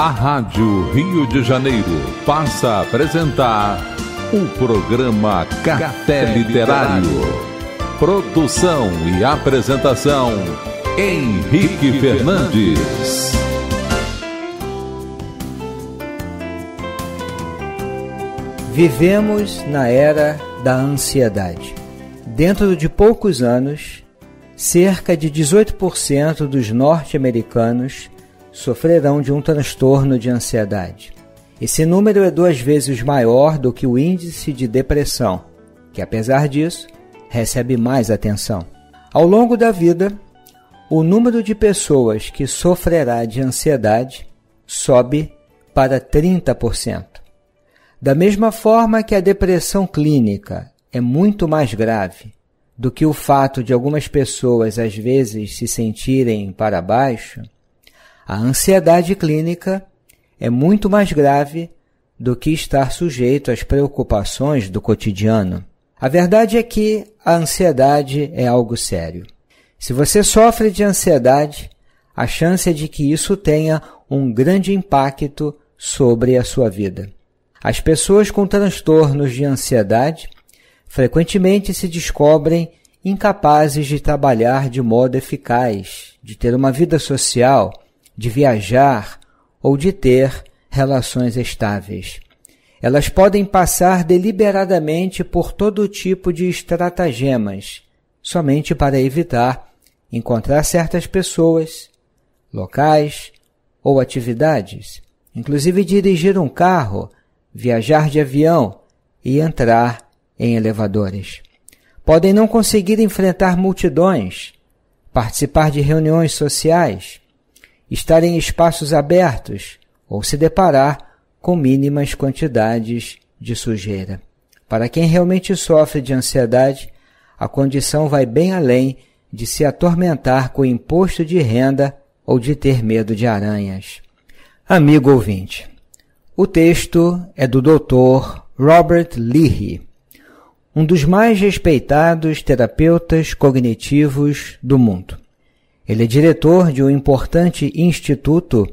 A Rádio Rio de Janeiro passa a apresentar o programa Café Literário. Produção e apresentação Henrique Fernandes. Vivemos na era da ansiedade. Dentro de poucos anos, cerca de 18% dos norte-americanos sofrerão de um transtorno de ansiedade. Esse número é duas vezes maior do que o índice de depressão, que apesar disso, recebe mais atenção. Ao longo da vida, o número de pessoas que sofrerá de ansiedade sobe para 30%. Da mesma forma que a depressão clínica é muito mais grave do que o fato de algumas pessoas às vezes se sentirem para baixo, a ansiedade clínica é muito mais grave do que estar sujeito às preocupações do cotidiano. A verdade é que a ansiedade é algo sério. Se você sofre de ansiedade, a chance é de que isso tenha um grande impacto sobre a sua vida. As pessoas com transtornos de ansiedade frequentemente se descobrem incapazes de trabalhar de modo eficaz, de ter uma vida social de viajar ou de ter relações estáveis. Elas podem passar deliberadamente por todo tipo de estratagemas, somente para evitar encontrar certas pessoas, locais ou atividades, inclusive dirigir um carro, viajar de avião e entrar em elevadores. Podem não conseguir enfrentar multidões, participar de reuniões sociais, estar em espaços abertos ou se deparar com mínimas quantidades de sujeira. Para quem realmente sofre de ansiedade, a condição vai bem além de se atormentar com o imposto de renda ou de ter medo de aranhas. Amigo ouvinte, o texto é do Dr. Robert Leahy, um dos mais respeitados terapeutas cognitivos do mundo. Ele é diretor de um importante instituto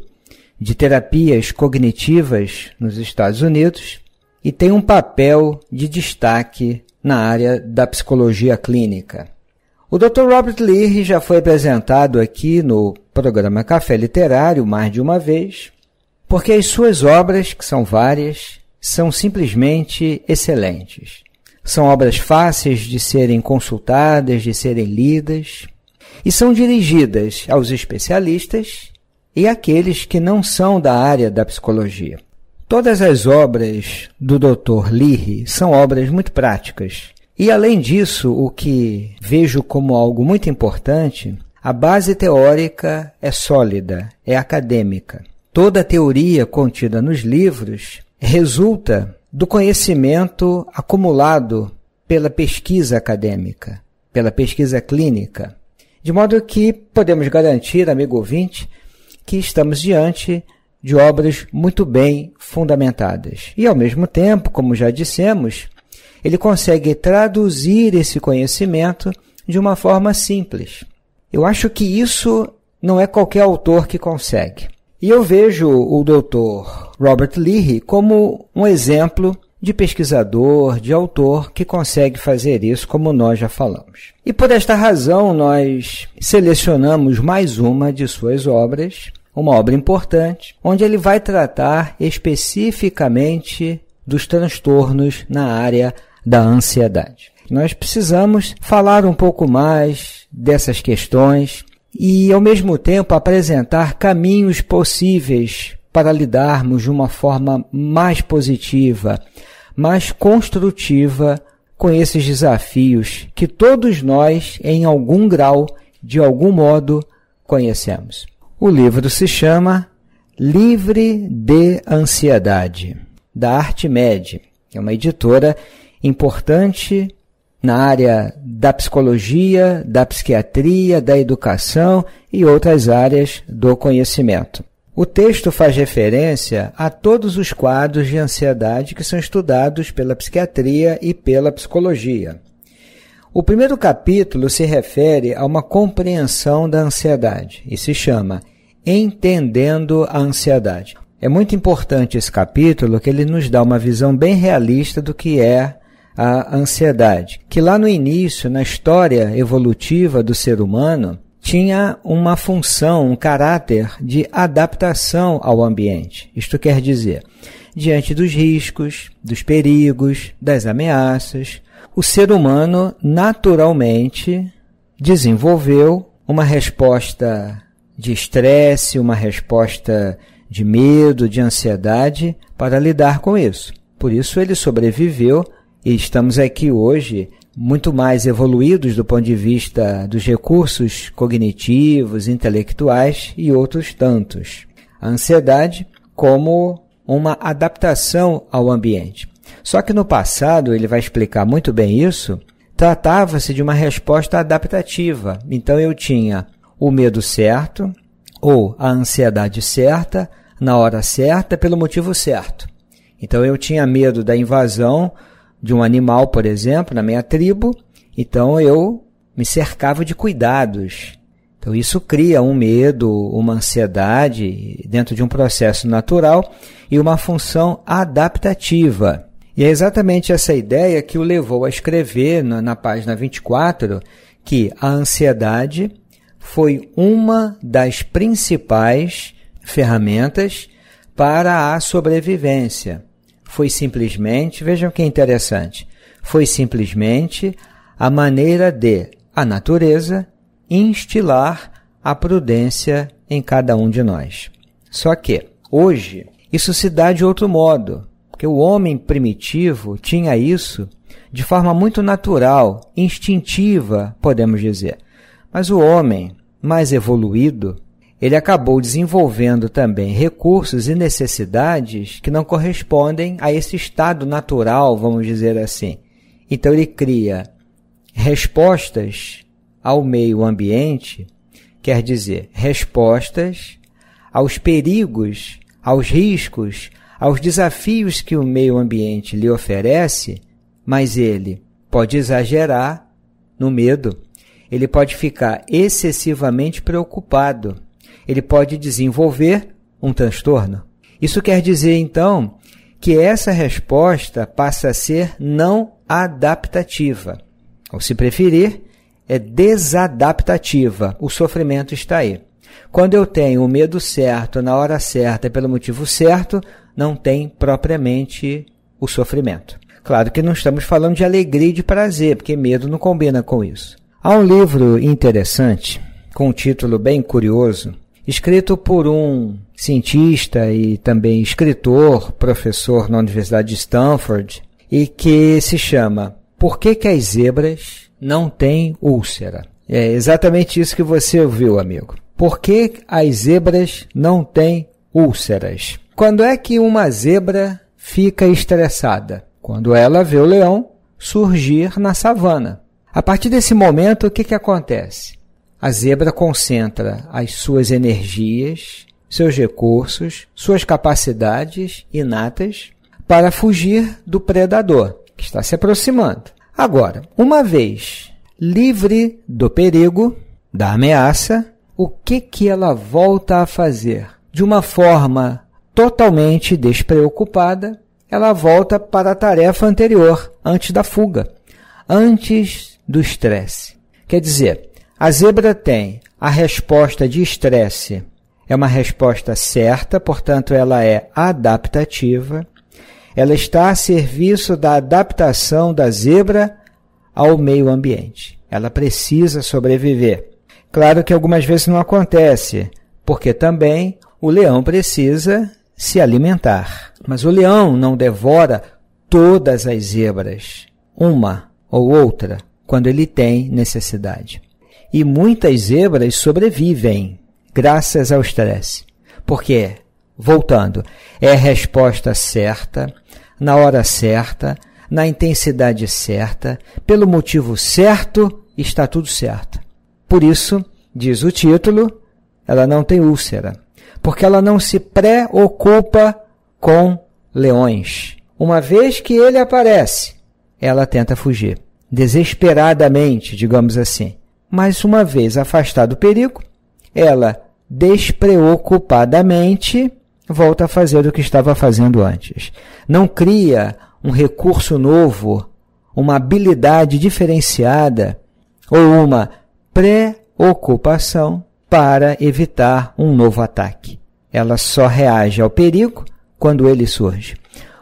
de terapias cognitivas nos Estados Unidos e tem um papel de destaque na área da psicologia clínica. O Dr. Robert Lear já foi apresentado aqui no programa Café Literário mais de uma vez, porque as suas obras, que são várias, são simplesmente excelentes. São obras fáceis de serem consultadas, de serem lidas, e são dirigidas aos especialistas e àqueles que não são da área da psicologia. Todas as obras do Dr. Leahy são obras muito práticas. E além disso, o que vejo como algo muito importante, a base teórica é sólida, é acadêmica. Toda a teoria contida nos livros resulta do conhecimento acumulado pela pesquisa acadêmica, pela pesquisa clínica. De modo que podemos garantir, amigo ouvinte, que estamos diante de obras muito bem fundamentadas. E, ao mesmo tempo, como já dissemos, ele consegue traduzir esse conhecimento de uma forma simples. Eu acho que isso não é qualquer autor que consegue. E eu vejo o Dr. Robert Leary como um exemplo de pesquisador, de autor que consegue fazer isso, como nós já falamos. E por esta razão, nós selecionamos mais uma de suas obras, uma obra importante, onde ele vai tratar especificamente dos transtornos na área da ansiedade. Nós precisamos falar um pouco mais dessas questões e, ao mesmo tempo, apresentar caminhos possíveis para lidarmos de uma forma mais positiva, mais construtiva com esses desafios que todos nós, em algum grau, de algum modo, conhecemos. O livro se chama Livre de Ansiedade, da Arte Med. É uma editora importante na área da psicologia, da psiquiatria, da educação e outras áreas do conhecimento. O texto faz referência a todos os quadros de ansiedade que são estudados pela psiquiatria e pela psicologia. O primeiro capítulo se refere a uma compreensão da ansiedade e se chama Entendendo a Ansiedade. É muito importante esse capítulo que ele nos dá uma visão bem realista do que é a ansiedade, que lá no início, na história evolutiva do ser humano, tinha uma função, um caráter de adaptação ao ambiente. Isto quer dizer, diante dos riscos, dos perigos, das ameaças, o ser humano naturalmente desenvolveu uma resposta de estresse, uma resposta de medo, de ansiedade para lidar com isso. Por isso ele sobreviveu e estamos aqui hoje muito mais evoluídos do ponto de vista dos recursos cognitivos, intelectuais e outros tantos. A ansiedade como uma adaptação ao ambiente. Só que no passado, ele vai explicar muito bem isso, tratava-se de uma resposta adaptativa. Então eu tinha o medo certo ou a ansiedade certa na hora certa pelo motivo certo. Então eu tinha medo da invasão de um animal, por exemplo, na minha tribo, então eu me cercava de cuidados. Então isso cria um medo, uma ansiedade dentro de um processo natural e uma função adaptativa. E é exatamente essa ideia que o levou a escrever na, na página 24 que a ansiedade foi uma das principais ferramentas para a sobrevivência. Foi simplesmente, vejam que interessante, foi simplesmente a maneira de a natureza instilar a prudência em cada um de nós. Só que, hoje, isso se dá de outro modo, porque o homem primitivo tinha isso de forma muito natural, instintiva, podemos dizer. Mas o homem mais evoluído, ele acabou desenvolvendo também recursos e necessidades que não correspondem a esse estado natural, vamos dizer assim. Então ele cria respostas ao meio ambiente, quer dizer, respostas aos perigos, aos riscos, aos desafios que o meio ambiente lhe oferece, mas ele pode exagerar no medo, ele pode ficar excessivamente preocupado ele pode desenvolver um transtorno. Isso quer dizer, então, que essa resposta passa a ser não adaptativa. Ou, se preferir, é desadaptativa. O sofrimento está aí. Quando eu tenho o medo certo, na hora certa, pelo motivo certo, não tem propriamente o sofrimento. Claro que não estamos falando de alegria e de prazer, porque medo não combina com isso. Há um livro interessante, com um título bem curioso, escrito por um cientista e também escritor, professor na Universidade de Stanford, e que se chama Por que, que as zebras não têm úlcera? É exatamente isso que você ouviu, amigo. Por que as zebras não têm úlceras? Quando é que uma zebra fica estressada? Quando ela vê o leão surgir na savana. A partir desse momento, o que, que acontece? A zebra concentra as suas energias, seus recursos, suas capacidades inatas para fugir do predador que está se aproximando. Agora, uma vez livre do perigo, da ameaça, o que que ela volta a fazer? De uma forma totalmente despreocupada, ela volta para a tarefa anterior, antes da fuga, antes do estresse. Quer dizer, a zebra tem a resposta de estresse, é uma resposta certa, portanto, ela é adaptativa. Ela está a serviço da adaptação da zebra ao meio ambiente. Ela precisa sobreviver. Claro que algumas vezes não acontece, porque também o leão precisa se alimentar. Mas o leão não devora todas as zebras, uma ou outra, quando ele tem necessidade. E muitas zebras sobrevivem graças ao estresse. Porque, voltando, é a resposta certa, na hora certa, na intensidade certa, pelo motivo certo, está tudo certo. Por isso, diz o título, ela não tem úlcera, porque ela não se preocupa com leões. Uma vez que ele aparece, ela tenta fugir, desesperadamente, digamos assim. Mas uma vez afastado o perigo, ela despreocupadamente volta a fazer o que estava fazendo antes. Não cria um recurso novo, uma habilidade diferenciada ou uma preocupação para evitar um novo ataque. Ela só reage ao perigo quando ele surge.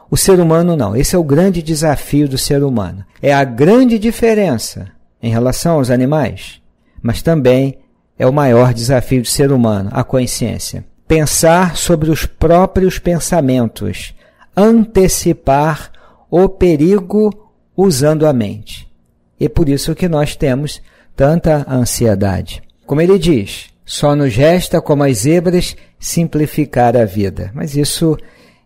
O ser humano não. Esse é o grande desafio do ser humano. É a grande diferença em relação aos animais, mas também é o maior desafio do ser humano, a consciência. Pensar sobre os próprios pensamentos, antecipar o perigo usando a mente. E por isso que nós temos tanta ansiedade. Como ele diz, só nos resta, como as zebras, simplificar a vida. Mas isso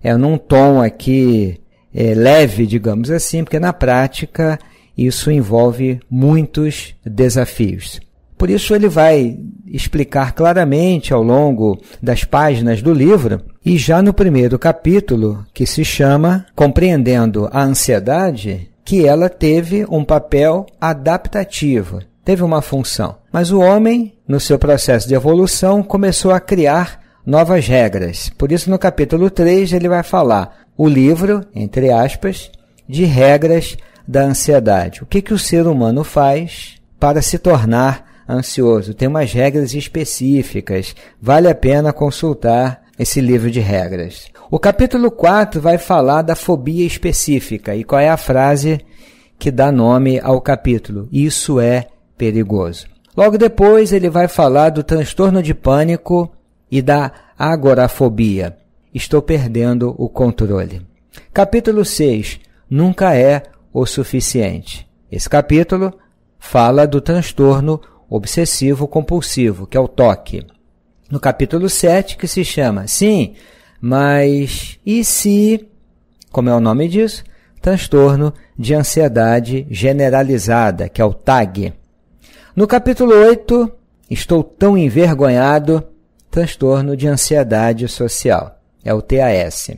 é num tom aqui é, leve, digamos assim, porque na prática isso envolve muitos desafios. Por isso, ele vai explicar claramente ao longo das páginas do livro, e já no primeiro capítulo, que se chama Compreendendo a Ansiedade, que ela teve um papel adaptativo, teve uma função. Mas o homem, no seu processo de evolução, começou a criar novas regras. Por isso, no capítulo 3, ele vai falar o livro, entre aspas, de regras da ansiedade. O que, que o ser humano faz para se tornar ansioso? Tem umas regras específicas, vale a pena consultar esse livro de regras. O capítulo 4 vai falar da fobia específica e qual é a frase que dá nome ao capítulo: Isso é perigoso. Logo depois, ele vai falar do transtorno de pânico e da agorafobia. Estou perdendo o controle. Capítulo 6: Nunca é o suficiente. Esse capítulo fala do transtorno obsessivo compulsivo, que é o TOC. No capítulo 7, que se chama Sim, mas e se, como é o nome disso, transtorno de ansiedade generalizada, que é o TAG. No capítulo 8, estou tão envergonhado, transtorno de ansiedade social, é o TAS.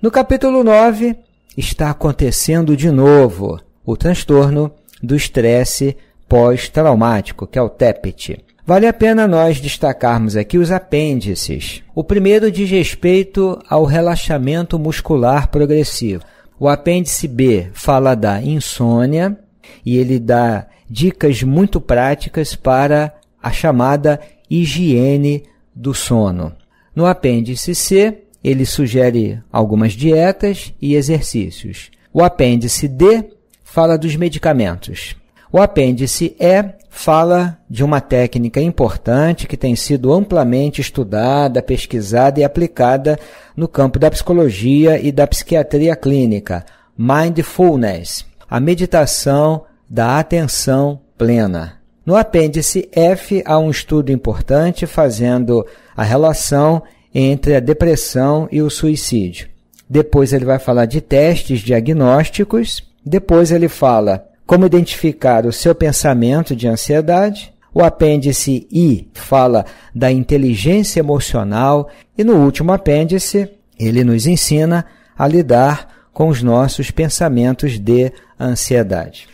No capítulo 9, está acontecendo de novo o transtorno do estresse pós-traumático, que é o TEPT. Vale a pena nós destacarmos aqui os apêndices. O primeiro diz respeito ao relaxamento muscular progressivo. O apêndice B fala da insônia e ele dá dicas muito práticas para a chamada higiene do sono. No apêndice C, ele sugere algumas dietas e exercícios. O apêndice D fala dos medicamentos. O apêndice E fala de uma técnica importante que tem sido amplamente estudada, pesquisada e aplicada no campo da psicologia e da psiquiatria clínica, mindfulness, a meditação da atenção plena. No apêndice F há um estudo importante fazendo a relação entre a depressão e o suicídio. Depois ele vai falar de testes diagnósticos, depois ele fala como identificar o seu pensamento de ansiedade, o apêndice I fala da inteligência emocional e no último apêndice ele nos ensina a lidar com os nossos pensamentos de ansiedade.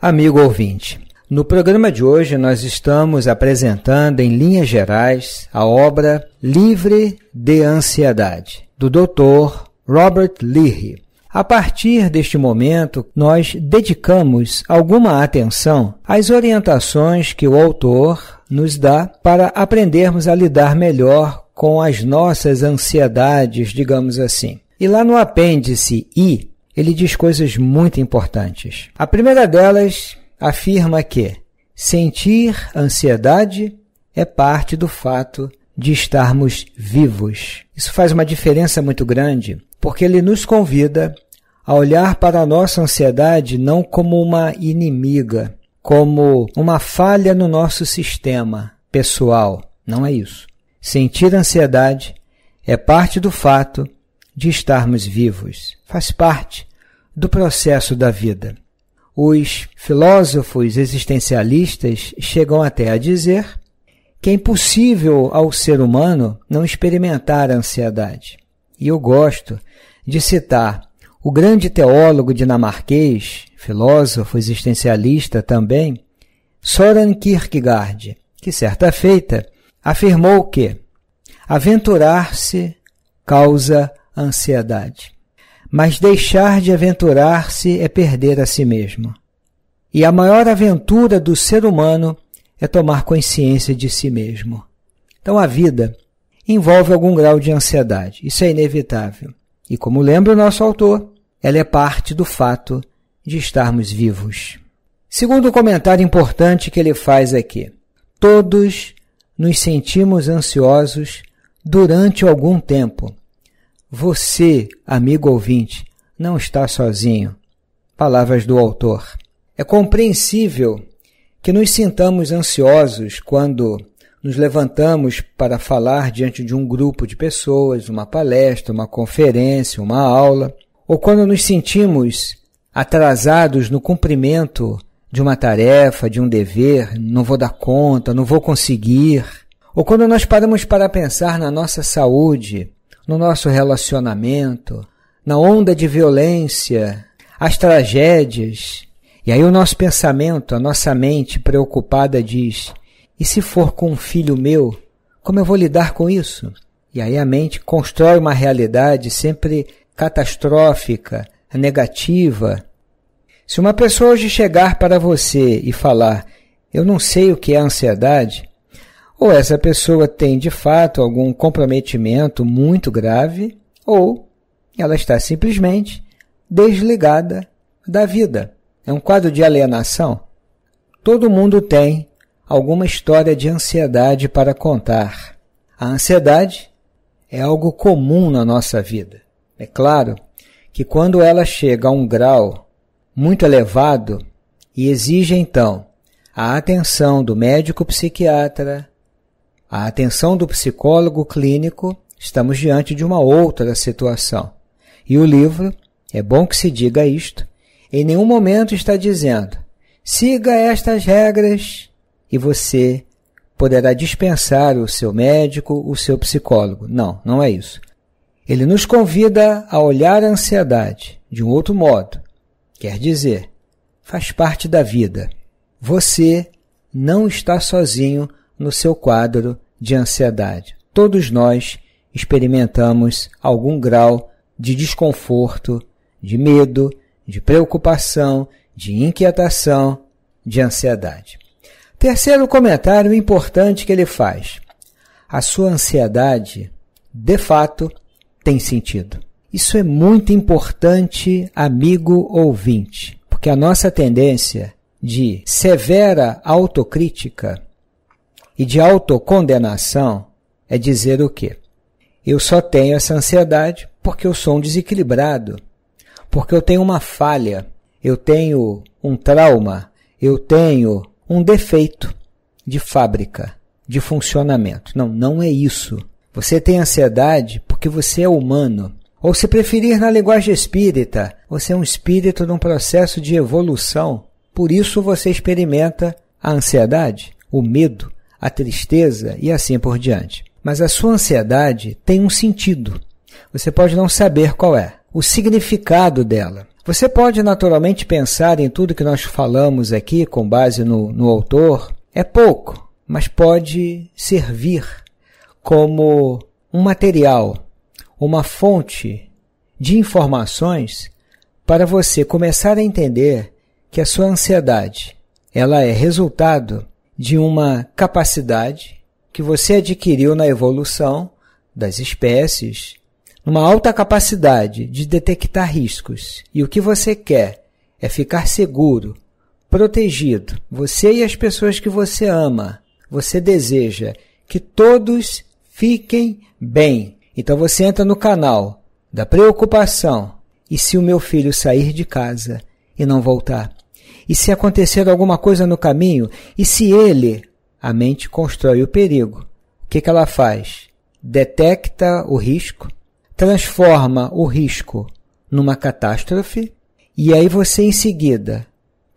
Amigo ouvinte, no programa de hoje, nós estamos apresentando, em linhas gerais, a obra Livre de Ansiedade, do Dr. Robert Leahy. A partir deste momento, nós dedicamos alguma atenção às orientações que o autor nos dá para aprendermos a lidar melhor com as nossas ansiedades, digamos assim. E lá no apêndice I, ele diz coisas muito importantes. A primeira delas afirma que sentir ansiedade é parte do fato de estarmos vivos. Isso faz uma diferença muito grande, porque ele nos convida a olhar para a nossa ansiedade não como uma inimiga, como uma falha no nosso sistema pessoal. Não é isso. Sentir ansiedade é parte do fato de estarmos vivos, faz parte do processo da vida. Os filósofos existencialistas chegam até a dizer que é impossível ao ser humano não experimentar a ansiedade. E eu gosto de citar o grande teólogo dinamarquês, filósofo existencialista também, Soren Kierkegaard, que certa feita afirmou que aventurar-se causa ansiedade mas deixar de aventurar-se é perder a si mesmo. E a maior aventura do ser humano é tomar consciência de si mesmo. Então a vida envolve algum grau de ansiedade, isso é inevitável. E como lembra o nosso autor, ela é parte do fato de estarmos vivos. Segundo comentário importante que ele faz aqui, todos nos sentimos ansiosos durante algum tempo, você, amigo ouvinte, não está sozinho. Palavras do autor. É compreensível que nos sintamos ansiosos quando nos levantamos para falar diante de um grupo de pessoas, uma palestra, uma conferência, uma aula, ou quando nos sentimos atrasados no cumprimento de uma tarefa, de um dever, não vou dar conta, não vou conseguir, ou quando nós paramos para pensar na nossa saúde, no nosso relacionamento, na onda de violência, as tragédias. E aí o nosso pensamento, a nossa mente preocupada diz: e se for com um filho meu, como eu vou lidar com isso? E aí a mente constrói uma realidade sempre catastrófica, negativa. Se uma pessoa hoje chegar para você e falar: eu não sei o que é ansiedade, ou essa pessoa tem de fato algum comprometimento muito grave, ou ela está simplesmente desligada da vida. É um quadro de alienação. Todo mundo tem alguma história de ansiedade para contar. A ansiedade é algo comum na nossa vida. É claro que quando ela chega a um grau muito elevado e exige então a atenção do médico psiquiatra, a atenção do psicólogo clínico, estamos diante de uma outra situação. E o livro, é bom que se diga isto, em nenhum momento está dizendo siga estas regras e você poderá dispensar o seu médico, o seu psicólogo. Não, não é isso. Ele nos convida a olhar a ansiedade de um outro modo. Quer dizer, faz parte da vida. Você não está sozinho no seu quadro de ansiedade. Todos nós experimentamos algum grau de desconforto, de medo, de preocupação, de inquietação, de ansiedade. Terceiro comentário importante que ele faz: a sua ansiedade, de fato, tem sentido. Isso é muito importante, amigo ouvinte, porque a nossa tendência de severa autocrítica e de autocondenação é dizer o quê? Eu só tenho essa ansiedade porque eu sou um desequilibrado, porque eu tenho uma falha, eu tenho um trauma, eu tenho um defeito de fábrica, de funcionamento. Não, não é isso. Você tem ansiedade porque você é humano. Ou, se preferir, na linguagem espírita, você é um espírito num processo de evolução. Por isso você experimenta a ansiedade, o medo, a tristeza e assim por diante. Mas a sua ansiedade tem um sentido. Você pode não saber qual é, o significado dela. Você pode naturalmente pensar em tudo que nós falamos aqui com base no, no autor. É pouco, mas pode servir como um material, uma fonte de informações para você começar a entender que a sua ansiedade ela é resultado de uma capacidade que você adquiriu na evolução das espécies, uma alta capacidade de detectar riscos. E o que você quer é ficar seguro, protegido, você e as pessoas que você ama. Você deseja que todos fiquem bem. Então você entra no canal da preocupação. E se o meu filho sair de casa e não voltar? E se acontecer alguma coisa no caminho? E se ele? A mente constrói o perigo. O que, que ela faz? Detecta o risco, transforma o risco numa catástrofe, e aí você em seguida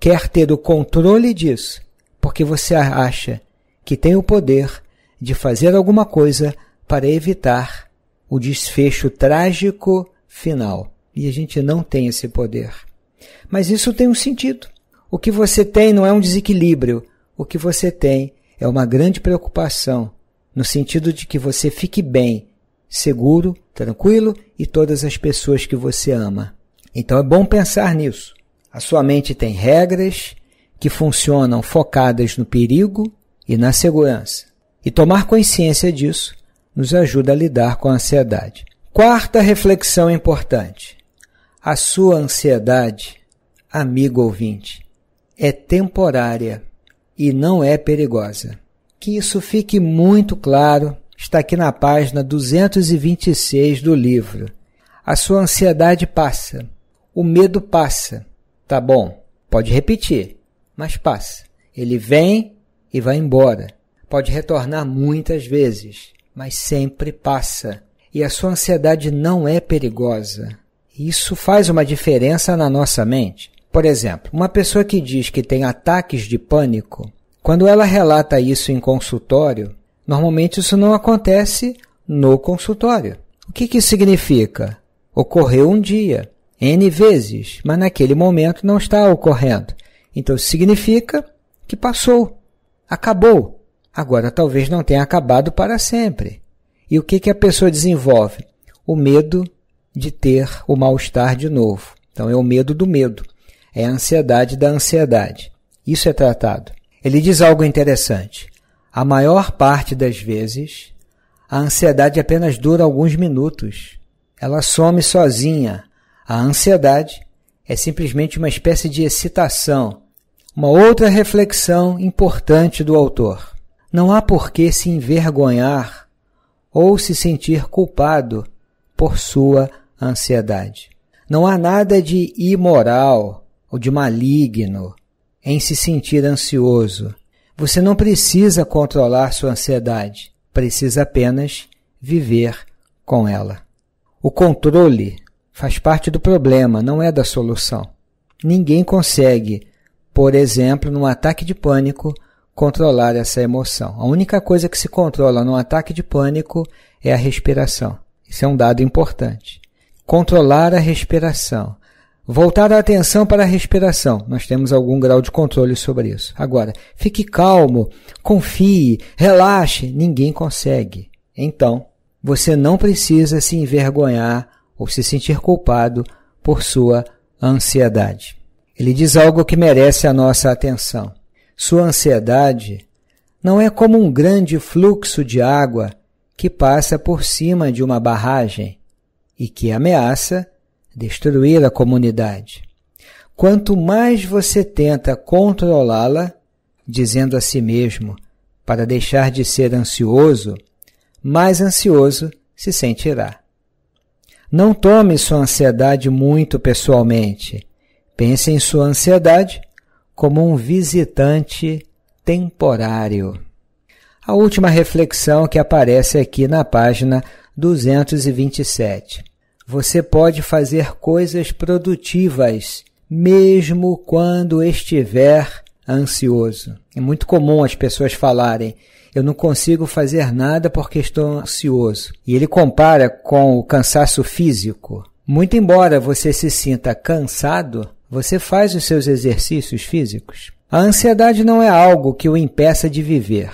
quer ter o controle disso, porque você acha que tem o poder de fazer alguma coisa para evitar o desfecho trágico final. E a gente não tem esse poder. Mas isso tem um sentido. O que você tem não é um desequilíbrio. O que você tem é uma grande preocupação, no sentido de que você fique bem, seguro, tranquilo e todas as pessoas que você ama. Então é bom pensar nisso. A sua mente tem regras que funcionam focadas no perigo e na segurança. E tomar consciência disso nos ajuda a lidar com a ansiedade. Quarta reflexão importante. A sua ansiedade, amigo ouvinte, é temporária e não é perigosa. Que isso fique muito claro, está aqui na página 226 do livro. A sua ansiedade passa, o medo passa. Tá bom, pode repetir, mas passa. Ele vem e vai embora. Pode retornar muitas vezes, mas sempre passa. E a sua ansiedade não é perigosa. Isso faz uma diferença na nossa mente. Por exemplo, uma pessoa que diz que tem ataques de pânico, quando ela relata isso em consultório, normalmente isso não acontece no consultório. O que, que significa? Ocorreu um dia, N vezes, mas naquele momento não está ocorrendo. Então significa que passou, acabou. Agora talvez não tenha acabado para sempre. E o que, que a pessoa desenvolve? O medo de ter o mal-estar de novo. Então é o medo do medo. É a ansiedade da ansiedade. Isso é tratado. Ele diz algo interessante. A maior parte das vezes, a ansiedade apenas dura alguns minutos. Ela some sozinha. A ansiedade é simplesmente uma espécie de excitação. Uma outra reflexão importante do autor. Não há por que se envergonhar ou se sentir culpado por sua ansiedade. Não há nada de imoral ou de maligno em se sentir ansioso. Você não precisa controlar sua ansiedade, precisa apenas viver com ela. O controle faz parte do problema, não é da solução. Ninguém consegue, por exemplo, num ataque de pânico, controlar essa emoção. A única coisa que se controla num ataque de pânico é a respiração. Isso é um dado importante. Controlar a respiração. Voltar a atenção para a respiração. Nós temos algum grau de controle sobre isso. Agora, fique calmo, confie, relaxe. Ninguém consegue. Então, você não precisa se envergonhar ou se sentir culpado por sua ansiedade. Ele diz algo que merece a nossa atenção. Sua ansiedade não é como um grande fluxo de água que passa por cima de uma barragem e que ameaça destruir a comunidade. Quanto mais você tenta controlá-la, dizendo a si mesmo para deixar de ser ansioso, mais ansioso se sentirá. Não tome sua ansiedade muito pessoalmente. Pense em sua ansiedade como um visitante temporário. A última reflexão que aparece aqui na página 227. Você pode fazer coisas produtivas, mesmo quando estiver ansioso. É muito comum as pessoas falarem: eu não consigo fazer nada porque estou ansioso. E ele compara com o cansaço físico. Muito embora você se sinta cansado, você faz os seus exercícios físicos. A ansiedade não é algo que o impeça de viver.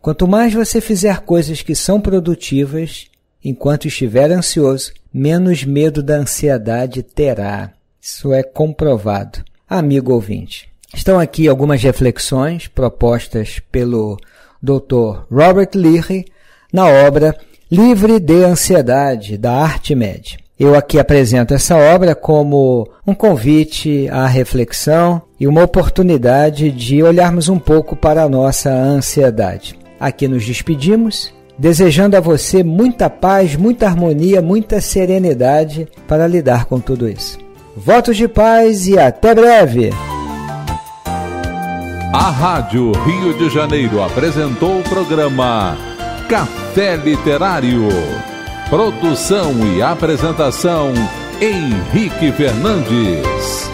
Quanto mais você fizer coisas que são produtivas, Enquanto estiver ansioso, menos medo da ansiedade terá. Isso é comprovado. Amigo ouvinte, estão aqui algumas reflexões propostas pelo Dr. Robert Leary na obra Livre de Ansiedade, da Arte Média. Eu aqui apresento essa obra como um convite à reflexão e uma oportunidade de olharmos um pouco para a nossa ansiedade. Aqui nos despedimos desejando a você muita paz, muita harmonia, muita serenidade para lidar com tudo isso. Votos de paz e até breve! A Rádio Rio de Janeiro apresentou o programa Café Literário. Produção e apresentação Henrique Fernandes.